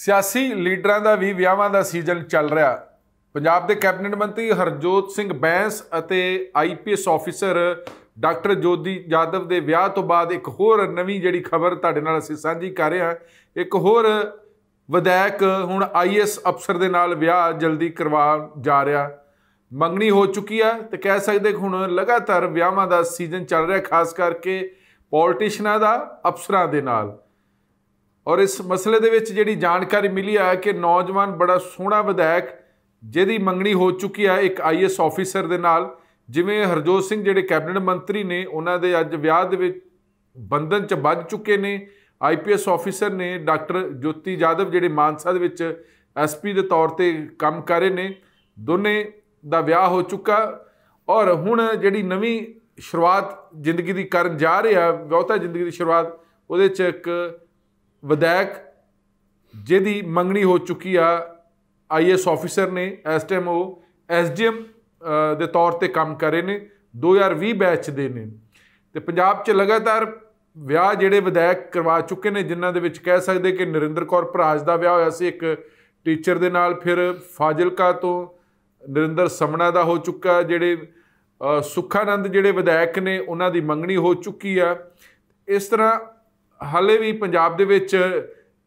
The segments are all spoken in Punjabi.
ਸਿਆਸੀ ਲੀਡਰਾਂ ਦਾ ਵੀ ਵਿਆਹਾਂ ਦਾ ਸੀਜ਼ਨ ਚੱਲ ਰਿਹਾ ਪੰਜਾਬ ਦੇ ਕੈਬਨਿਟ ਮੰਤਰੀ ਹਰਜੋਤ ਸਿੰਘ ਬੈਂਸ ਅਤੇ IPS officer doctor Jyoti Yadav ਦੇ ਵਿਆਹ ਤੋਂ ਬਾਅਦ ਇੱਕ ਹੋਰ ਨਵੀਂ ਜਿਹੜੀ ਖਬਰ ਤੁਹਾਡੇ ਨਾਲ ਅਸੀਂ ਸਾਂਝੀ ਕਰ ਰਹੇ ਹਾਂ ਇੱਕ ਹੋਰ ਵਿਧਾਇਕ ਹੁਣ ਆਈਐਸ ਅਫਸਰ ਦੇ ਨਾਲ ਵਿਆਹ ਜਲਦੀ ਕਰਵਾ ਜਾ ਰਿਹਾ ਮੰਗਣੀ ਹੋ ਚੁੱਕੀ ਹੈ ਤੇ ਕਹਿ ਸਕਦੇ ਹੁਣ ਲਗਾਤਾਰ ਵਿਆਹਾਂ ਦਾ ਸੀਜ਼ਨ ਚੱਲ ਰਿਹਾ ਖਾਸ ਕਰਕੇ ਪੋਲਿਟਿਸ਼ਨਾਂ ਦਾ ਅਫਸਰਾਂ ਦੇ ਨਾਲ ਔਰ ਇਸ ਮਸਲੇ ਦੇ ਵਿੱਚ ਜਿਹੜੀ ਜਾਣਕਾਰੀ ਮਿਲੀ ਆ ਕਿ ਨੌਜਵਾਨ ਬੜਾ ਸੋਹਣਾ ਵਿਧਾਇਕ ਜਿਹਦੀ ਮੰਗਣੀ ਹੋ ਚੁੱਕੀ ਆ ਇੱਕ ਆਈਐਸ ਆਫੀਸਰ ਦੇ ਨਾਲ ਜਿਵੇਂ ਹਰਜੋਤ ਸਿੰਘ ਜਿਹੜੇ ਕੈਬਨਿਟ ਮੰਤਰੀ ਨੇ ਉਹਨਾਂ ਦੇ ਅੱਜ ਵਿਆਹ ਦੇ ਵਿੱਚ ਬੰਧਨ ਚ ਵੱਜ ਚੁੱਕੇ ਨੇ ਆਈਪੀਐਸ ਆਫੀਸਰ ਨੇ ਡਾਕਟਰ ਜੋਤੀ ਜਾਦਵ ਜਿਹੜੇ ਮਾਨਸਾ ਦੇ ਵਿੱਚ ਐਸਪੀ ਦੇ ਤੌਰ ਤੇ ਕੰਮ ਕਰ ਰਹੇ ਨੇ ਦੋਨੇ ਦਾ ਵਿਆਹ ਹੋ ਚੁੱਕਾ ਔਰ ਹੁਣ ਜਿਹੜੀ ਨਵੀਂ ਸ਼ੁਰੂਆਤ ਜ਼ਿੰਦਗੀ ਦੀ ਕਰਨ ਜਾ ਰਿਹਾ ਬਹੁਤਾ ਜ਼ਿੰਦਗੀ ਦੀ ਸ਼ੁਰੂਆਤ ਉਹਦੇ ਚ ਇੱਕ ਵਿਧਾਇਕ ਜਿਹਦੀ ਮੰਗਣੀ ਹੋ ਚੁੱਕੀ ਆ ਆਈਐਸ ਆਫੀਸਰ ਨੇ ਇਸ ਟਾਈਮ ਉਹ ਐਸਡੀਐਮ ਦੇ ਤੌਰ ਤੇ ਕੰਮ ਕਰ ਰਹੇ ਨੇ 2020 ਬੈਚ ਦੇ ਨੇ ਤੇ ਪੰਜਾਬ 'ਚ ਲਗਾਤਾਰ ਵਿਆਹ ਜਿਹੜੇ ਵਿਧਾਇਕ ਕਰਵਾ ਚੁੱਕੇ ਨੇ ਜਿਨ੍ਹਾਂ ਦੇ ਵਿੱਚ ਕਹਿ ਸਕਦੇ ਕਿ ਨਰਿੰਦਰ ਕੌਰ ਭਰਾਜ ਦਾ ਵਿਆਹ ਹੋਇਆ ਸੀ ਇੱਕ ਟੀਚਰ ਦੇ ਨਾਲ ਫਿਰ ਫਾਜ਼ਿਲਕਾ ਤੋਂ ਨਰਿੰਦਰ ਸਮਣਾ ਦਾ ਹੋ ਚੁੱਕਾ ਜਿਹੜੇ ਸੁਖਾਨੰਦ ਜਿਹੜੇ ਵਿਧਾਇਕ ਨੇ ਉਹਨਾਂ ਦੀ ਮੰਗਣੀ ਹੋ ਚੁੱਕੀ ਆ ਇਸ ਤਰ੍ਹਾਂ ਹਲੇ ਵੀ ਪੰਜਾਬ ਦੇ ਵਿੱਚ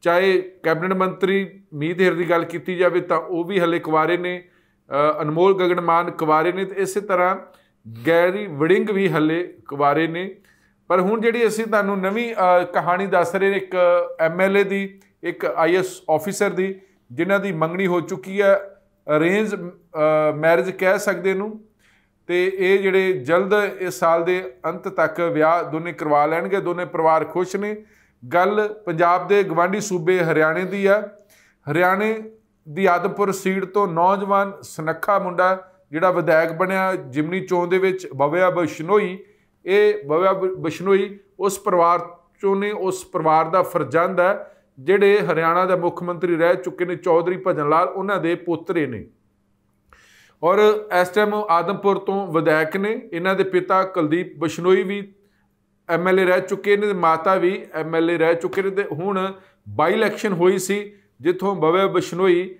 ਚਾਹੇ ਕੈਬਨਿਟ ਮੰਤਰੀ ਮੀਤ ਦੀ ਗੱਲ ਕੀਤੀ ਜਾਵੇ ਤਾਂ ਉਹ ਵੀ ਹਲੇ ਕੁਵਾਰੇ ਨੇ ਅਨਮੋਲ ਗਗਨਮਾਨ ਕੁਵਾਰੇ ਨੇ ਤੇ ਇਸੇ ਤਰ੍ਹਾਂ ਗੈਰੀ ਵੜਿੰਗ ਵੀ ਹਲੇ ਕੁਵਾਰੇ ਨੇ ਪਰ ਹੁਣ ਜਿਹੜੀ ਅਸੀਂ ਤੁਹਾਨੂੰ ਨਵੀਂ ਕਹਾਣੀ ਦੱਸ ਰਹੇ ਨੇ ਇੱਕ ਐਮਐਲਏ ਦੀ ਇੱਕ ਆਈਐਸ ਆਫੀਸਰ ਦੀ ਜਿਨ੍ਹਾਂ ਦੀ ਮੰਗਣੀ ਹੋ ਚੁੱਕੀ ਹੈ ਅਰੇਂਜ ਮੈਰਿਜ ਕਹਿ ਸਕਦੇ ਨੂੰ ਤੇ ਇਹ ਜਿਹੜੇ ਜਲਦ ਇਸ ਸਾਲ ਦੇ ਅੰਤ ਤੱਕ ਵਿਆਹ ਦੋਨੇ ਕਰਵਾ ਲੈਣਗੇ ਦੋਨੇ ਪਰਿਵਾਰ ਖੁਸ਼ ਨੇ ਗੱਲ ਪੰਜਾਬ ਦੇ ਗਵਾਂਢੀ ਸੂਬੇ ਹਰਿਆਣੇ ਦੀ ਆ ਹਰਿਆਣੇ ਦੀ ਆਦਮਪੁਰ ਸੀਟ ਤੋਂ ਨੌਜਵਾਨ ਸਨੱਖਾ ਮੁੰਡਾ ਜਿਹੜਾ ਵਿਧਾਇਕ ਬਣਿਆ ਜਿਮਨੀ ਚੋਂ ਦੇ ਵਿੱਚ ਬਵਿਆ ਬਸ਼ਨੋਈ ਇਹ ਬਵਿਆ ਬਸ਼ਨੋਈ ਉਸ ਪਰਿਵਾਰ ਚੋਂ ਨੇ ਉਸ ਪਰਿਵਾਰ ਦਾ ਫਰਜ਼ੰਦ ਹੈ ਜਿਹੜੇ ਹਰਿਆਣਾ ਦੇ ਮੁੱਖ ਮੰਤਰੀ ਰਹਿ ਚੁੱਕੇ ਨੇ ਚੌਧਰੀ ਭਜਨ ਲਾਲ ਉਹਨਾਂ ਦੇ ਪੁੱਤਰੇ ਨੇ ਔਰ ਇਸ ਟਾਈਮ ਆਦਮਪੁਰ ਤੋਂ ਵਿਧਾਇਕ ਨੇ ਇਹਨਾਂ ਦੇ ਪਿਤਾ ਕੁਲਦੀਪ ਬਸ਼ਨੋਈ ਵੀ ਐਮਐਲਏ ਰਹਿ ਚੁੱਕੇ ਨੇ ਤੇ ਮਾਤਾ ਵੀ ਐਮਐਲਏ ਰਹਿ ਚੁੱਕੇ ਨੇ ਤੇ ਹੁਣ ਬਾਈ ਇਲੈਕਸ਼ਨ ਹੋਈ ਸੀ ਜਿੱਥੋਂ ਬਵੇ ਬਸ਼ਨੋਈ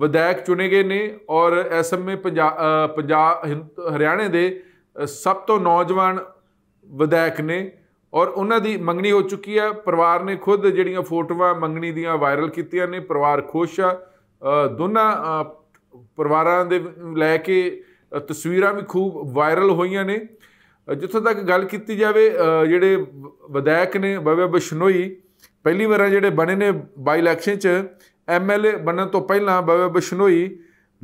ਵਿਧਾਇਕ ਚੁਣੇ ਗਏ ਨੇ ਔਰ ਐਸਐਮਏ ਪੰਜਾਬ ਹਰਿਆਣੇ ਦੇ ਸਭ ਤੋਂ ਨੌਜਵਾਨ ਵਿਧਾਇਕ ਨੇ ਔਰ ਉਹਨਾਂ ਦੀ ਮੰਗਣੀ ਹੋ ਚੁੱਕੀ ਹੈ ਪਰਿਵਾਰ ਨੇ ਖੁਦ ਜਿਹੜੀਆਂ ਫੋਟੋਆਂ ਮੰਗਣੀ ਦੀਆਂ ਵਾਇਰਲ ਕੀਤੀਆਂ ਨੇ ਪਰਿਵਾਰ ਖੁਸ਼ ਆ ਦੋਨਾਂ ਪਰਿਵਾਰਾਂ ਦੇ ਲੈ ਕੇ ਤਸਵੀਰਾਂ ਵੀ ਖੂਬ ਵਾਇਰਲ ਹੋਈਆਂ ਨੇ ਜਿੱਥੋਂ ਤੱਕ ਗੱਲ ਕੀਤੀ ਜਾਵੇ ਜਿਹੜੇ ਵਿਧਾਇਕ ਨੇ ਬਾਬਾ ਬਸ਼ਨੋਈ ਪਹਿਲੀ ਵਾਰ ਜਿਹੜੇ ਬਣੇ ਨੇ ਬਾਈ ਇਲੈਕਸ਼ਨ 'ਚ ਐਮਐਲਏ ਬਣਨ ਤੋਂ ਪਹਿਲਾਂ Baba Bishnoi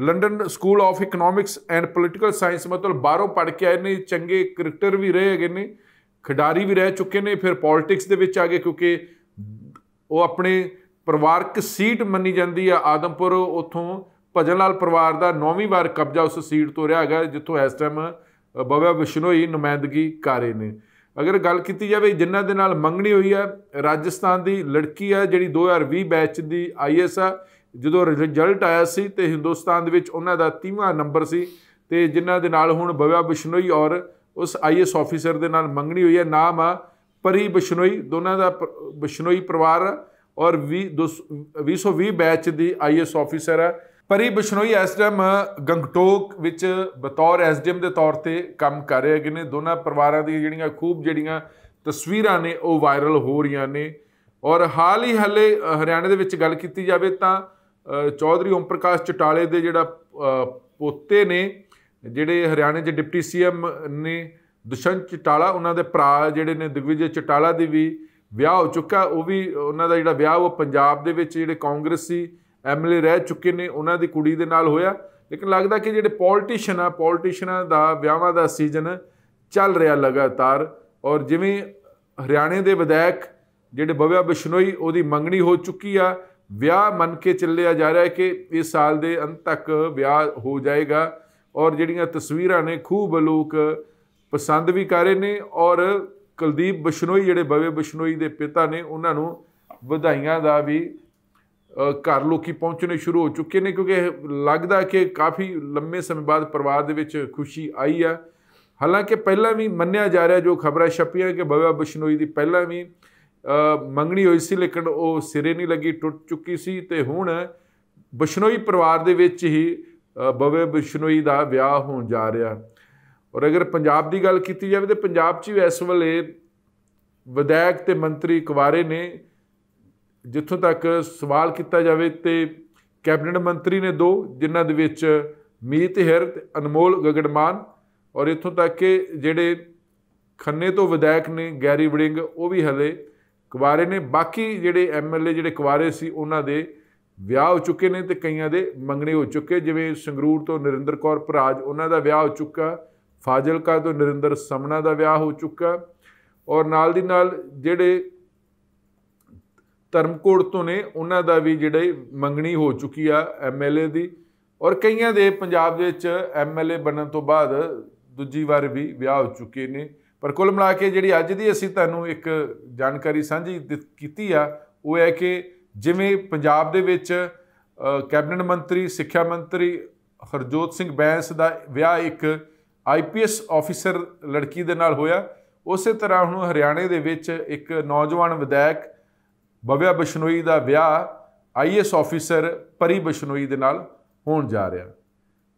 London school of economics and political science ਮਤਲਬ ਬਾਹਰੋਂ ਪੜ੍ਹ ਕੇ ਆਏ ਨੇ ਚੰਗੇ ਕ੍ਰਿਕਟਰ ਵੀ ਰਹੇ ਹੈਗੇ ਨੇ ਖਿਡਾਰੀ ਵੀ ਰਹਿ ਚੁੱਕੇ ਨੇ ਫਿਰ ਪੋਲਿਟਿਕਸ ਦੇ ਵਿੱਚ ਆ ਗਏ ਕਿਉਂਕਿ ਉਹ ਆਪਣੇ ਪਰਿਵਾਰਕ ਸੀਟ ਮੰਨੀ ਜਾਂਦੀ ਆ ਆਦਮਪੁਰ ਉਥੋਂ ਭਜਨ ਲਾਲ ਪਰਿਵਾਰ ਦਾ ਨੌਵੀਂ ਵਾਰ ਕਬਜ਼ਾ ਉਸ ਸੀਟ ਤੋਂ ਰਿਹਾ ਹੈਗਾ ਜਿੱਥੋਂ ਇਸ ਟਾਈਮ ਬਾਬਾ ਬਿਸ਼ਨੋਈ ਨੁਮਾਇੰਦਗੀ ਕਰ ਰਹੇ ਨੇ ਅਗਰ ਗੱਲ ਕੀਤੀ ਜਾਵੇ ਜਿਨ੍ਹਾਂ ਦੇ ਨਾਲ ਮੰਗਣੀ ਹੋਈ ਹੈ ਰਾਜਸਥਾਨ ਦੀ ਲੜਕੀ ਹੈ ਜਿਹੜੀ 2020 ਬੈਚ ਦੀ ਆਈਐਸ ਆ ਜਦੋਂ ਰਿਜ਼ਲਟ ਆਇਆ ਸੀ ਤੇ ਹਿੰਦੁਸਤਾਨ ਦੇ ਵਿੱਚ ਉਹਨਾਂ ਦਾ 30ਵਾਂ ਨੰਬਰ ਸੀ ਤੇ ਜਿਨ੍ਹਾਂ ਦੇ ਨਾਲ ਹੁਣ ਬਵਿਆ ਬਿਸ਼ਨੋਈ ਔਰ ਉਸ ਆਈਐਸ ਆਫੀਸਰ ਦੇ ਨਾਲ ਮੰਗਣੀ ਹੋਈ ਹੈ ਨਾਮ ਆ ਪਰੀ ਬਿਸ਼ਨੋਈ ਦੋਨਾਂ ਦਾ ਬਿਸ਼ਨੋਈ ਪਰਿਵਾਰ ਔਰ 2020 ਬੈਚ ਦੀ ਆਈਐਸ ਆਫੀਸਰ ਹੈ ਪਰੀ ਬਿਸ਼ਨੋਈ ਐਸਡੀਐਮ ਗੰਗਟੋਕ ਵਿੱਚ ਬਤੌਰ ਐਸਡੀਐਮ ਦੇ ਤੌਰ ਤੇ ਕੰਮ ਕਰ ਰਹੇ ਹੈਗੇ ਨੇ ਦੋਨਾਂ ਪਰਿਵਾਰਾਂ ਦੀਆਂ ਜਿਹੜੀਆਂ ਖੂਬ ਜਿਹੜੀਆਂ ਤਸਵੀਰਾਂ ਨੇ ਉਹ ਵਾਇਰਲ ਹੋ ਰਹੀਆਂ ਨੇ ਔਰ ਹਾਲ ਹੀ ਹੱਲੇ ਹਰਿਆਣਾ ਦੇ ਵਿੱਚ ਗੱਲ ਕੀਤੀ ਜਾਵੇ ਤਾਂ ਚੌਧਰੀ ਓਮ ਪ੍ਰਕਾਸ਼ ਚਟਾਲੇ ਦੇ ਜਿਹੜਾ ਪੋਤੇ ਨੇ ਜਿਹੜੇ ਹਰਿਆਣਾ ਦੇ ਡਿਪਟੀ ਸੀਐਮ ਨੇ ਦੁਸ਼ੰਤ ਚਟਾਲਾ ਉਹਨਾਂ ਦੇ ਭਰਾ ਜਿਹੜੇ ਨੇ ਦਿਗਵਿਜੇ ਚਟਾਲਾ ਦੀ ਵੀ ਵਿਆਹ ਹੋ ਚੁੱਕਾ ਉਹ ਵੀ ਉਹਨਾਂ ਦਾ ਜਿਹੜਾ ਵਿਆਹ ਉਹ ਪੰਜਾਬ ਦੇ ਵਿੱਚ ਜਿਹੜੇ ਕਾਂਗਰਸੀ ਐਮਐਲਏ ਰਹਿ ਚੁੱਕੇ ਨੇ ਉਹਨਾਂ ਦੀ ਕੁੜੀ ਦੇ ਨਾਲ ਹੋਇਆ ਲੇਕਿਨ ਲੱਗਦਾ ਕਿ ਜਿਹੜੇ ਪੋਲਿਟਿਸ਼ੀਅਨ ਆ ਪੋਲਿਟਿਸ਼ੀਅਨਾਂ ਦਾ ਵਿਆਹਾਂ ਦਾ ਸੀਜ਼ਨ ਚੱਲ ਰਿਹਾ ਲਗਾਤਾਰ ਔਰ ਜਿਵੇਂ ਹਰਿਆਣੇ ਦੇ ਵਿਧਾਇਕ ਜਿਹੜੇ ਬਵਿਆ ਬਿਸ਼ਨੋਈ ਉਹਦੀ ਮੰਗਣੀ ਹੋ ਚੁੱਕੀ ਆ ਵਿਆਹ ਮੰਨ ਕੇ ਚੱਲਿਆ ਜਾ ਰਿਹਾ ਹੈ ਕਿ ਇਸ ਸਾਲ ਦੇ ਅੰਤ ਤੱਕ ਵਿਆਹ ਹੋ ਜਾਏਗਾ ਔਰ ਜਿਹੜੀਆਂ ਤਸਵੀਰਾਂ ਨੇ ਖੂਬ ਲੋਕ ਪਸੰਦ ਵੀ ਕਰ ਰਹੇ ਨੇ ਔਰ ਕੁਲਦੀਪ ਬਿਸ਼ਨੋਈ ਜਿਹੜੇ ਬਵੇ ਬਿਸ਼ਨੋਈ ਦੇ ਪਿਤਾ ਨੇ ਉਹਨਾਂ ਨੂੰ ਵਧਾਈਆਂ ਦਾ ਵੀ ਘਰ ਲੋਕੀ ਪਹੁੰਚਣੇ ਸ਼ੁਰੂ ਹੋ ਚੁੱਕੇ ਨੇ ਕਿਉਂਕਿ ਲੱਗਦਾ ਕਿ ਕਾਫੀ ਲੰਮੇ ਸਮੇਂ ਬਾਅਦ ਪਰਿਵਾਰ ਦੇ ਵਿੱਚ ਖੁਸ਼ੀ ਆਈ ਆ ਹਾਲਾਂਕਿ ਪਹਿਲਾਂ ਵੀ ਮੰਨਿਆ ਜਾ ਰਿਹਾ ਜੋ ਖਬਰਾਂ ਛਪੀਆਂ ਕਿ ਬਵਾ ਬਿਸ਼ਨੋਈ ਦੀ ਪਹਿਲਾਂ ਵੀ ਮੰਗਣੀ ਹੋਈ ਸੀ ਲੇਕਿਨ ਉਹ ਸਿਰੇ ਨਹੀਂ ਲੱਗੀ ਟੁੱਟ ਚੁੱਕੀ ਸੀ ਤੇ ਹੁਣ ਬਿਸ਼ਨੋਈ ਪਰਿਵਾਰ ਦੇ ਵਿੱਚ ਹੀ ਬਵੇ ਬਿਸ਼ਨੋਈ ਦਾ ਵਿਆਹ ਹੋਣ ਜਾ ਰਿਹਾ ਔਰ ਅਗਰ ਪੰਜਾਬ ਦੀ ਗੱਲ ਕੀਤੀ ਜਾਵੇ ਤੇ ਪੰਜਾਬ 'ਚ ਵੀ ਇਸ ਵੇਲੇ ਵਿਧਾਇਕ ਤੇ ਮੰਤਰੀ ਕੁਵਾਰੇ ਨੇ ਜਿੱਥੋਂ ਤੱਕ ਸਵਾਲ ਕੀਤਾ ਜਾਵੇ ਤੇ ਕੈਬਨਿਟ ਮੰਤਰੀ ਨੇ ਦੋ ਜਿਨ੍ਹਾਂ ਦੇ ਵਿੱਚ ਮੀਤ ਹਿਰਤ ਅਨਮੋਲ ਗਗੜਮਾਨ ਔਰ ਇਥੋਂ ਤੱਕ ਕਿ ਜਿਹੜੇ ਖੰਨੇ ਤੋਂ ਵਿਧਾਇਕ ਨੇ ਗੈਰੀ ਵੜਿੰਗ ਉਹ ਵੀ ਹਲੇ ਕੁਵਾਰੇ ਨੇ ਬਾਕੀ ਜਿਹੜੇ ਐਮਐਲਏ ਜਿਹੜੇ ਕੁਵਾਰੇ ਸੀ ਉਹਨਾਂ ਦੇ ਵਿਆਹ ਹੋ ਚੁੱਕੇ ਨੇ ਤੇ ਕਈਆਂ ਦੇ ਮੰਗਣੇ ਹੋ ਚੁੱਕੇ ਜਿਵੇਂ ਸੰਗਰੂਰ ਤੋਂ ਨਰਿੰਦਰ ਕੌਰ ਭਰਾਜ ਉਹਨਾਂ ਦਾ ਵਿਆਹ ਹੋ ਚੁੱਕਾ ਫਾਜ਼ਿਲਕਾ ਤੋਂ ਨਰਿੰਦਰ ਸਮਨਾ ਦਾ ਵਿਆਹ ਹੋ ਚੁੱਕਾ ਔਰ ਨਾਲ ਦੀ ਨਾਲ ਜਿਹੜੇ ਧਰਮਕੋਟ ਤੋਂ ਨੇ ਉਹਨਾਂ ਦਾ ਵੀ ਜਿਹੜੇ ਮੰਗਣੀ ਹੋ ਚੁੱਕੀ ਆ ਐਮਐਲਏ ਦੀ ਔਰ ਕਈਆਂ ਦੇ ਪੰਜਾਬ ਦੇ ਵਿੱਚ ਐਮਐਲਏ ਬਣਨ ਤੋਂ ਬਾਅਦ ਦੂਜੀ ਵਾਰ ਵੀ ਵਿਆਹ ਹੋ ਚੁੱਕੇ ਨੇ ਪਰ ਕੁੱਲ ਮਿਲਾ ਕੇ ਜਿਹੜੀ ਅੱਜ ਦੀ ਅਸੀਂ ਤੁਹਾਨੂੰ ਇੱਕ ਜਾਣਕਾਰੀ ਸਾਂਝੀ ਕੀਤੀ ਆ ਉਹ ਹੈ ਕਿ ਜਿਵੇਂ ਪੰਜਾਬ ਦੇ ਵਿੱਚ ਕੈਬਨਿਟ ਮੰਤਰੀ ਸਿੱਖਿਆ ਮੰਤਰੀ ਹਰਜੋਤ ਸਿੰਘ ਬੈਂਸ ਦਾ ਵਿਆਹ ਇੱਕ ਆਈਪੀਐਸ ਆਫੀਸਰ ਲੜਕੀ ਦੇ ਨਾਲ ਹੋਇਆ ਉਸੇ ਤਰ੍ਹਾਂ ਹੁਣ ਹਰਿਆਣੇ ਦੇ ਵਿੱਚ ਇੱਕ ਨੌਜਵਾਨ ਵਿਧਾਇਕ ਬਵਿਆ ਬਸ਼ਨੋਈ ਦਾ ਵਿਆਹ ਆਈਐਸ ਆਫੀਸਰ ਪਰੀ ਬਸ਼ਨੋਈ ਦੇ ਨਾਲ ਹੋਣ ਜਾ ਰਿਹਾ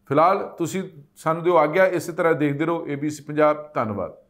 ਫਿਲਹਾਲ ਤੁਸੀਂ ਸਾਨੂੰ ਦਿਓ ਆਗਿਆ ਇਸੇ ਤਰ੍ਹਾਂ ਦੇਖਦੇ ਰਹੋ ਏਬੀਸੀ ਪੰਜਾਬ ਧੰਨਵਾਦ